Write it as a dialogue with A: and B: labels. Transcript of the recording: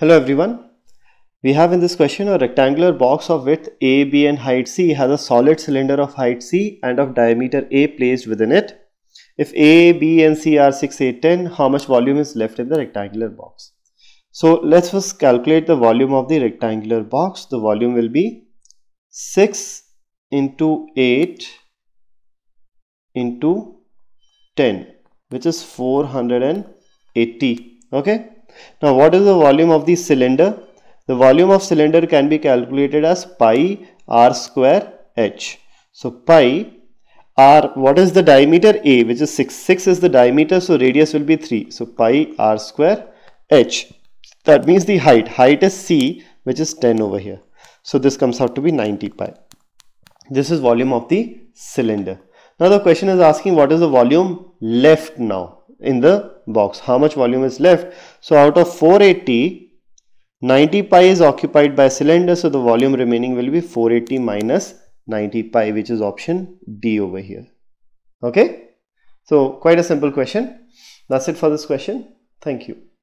A: Hello everyone. We have in this question a rectangular box of width A, B and height C has a solid cylinder of height C and of diameter A placed within it. If A, B and C are 6, 8, 10, how much volume is left in the rectangular box? So let's first calculate the volume of the rectangular box. The volume will be 6 into 8 into 10 which is 480 okay now what is the volume of the cylinder? The volume of cylinder can be calculated as pi r square h. So pi r what is the diameter a which is 6 6 is the diameter so radius will be 3 so pi r square h that means the height height is c which is 10 over here so this comes out to be 90 pi this is volume of the cylinder now the question is asking what is the volume left now in the box how much volume is left so out of 480 90 pi is occupied by cylinder so the volume remaining will be 480 minus 90 pi which is option D over here okay so quite a simple question that's it for this question thank you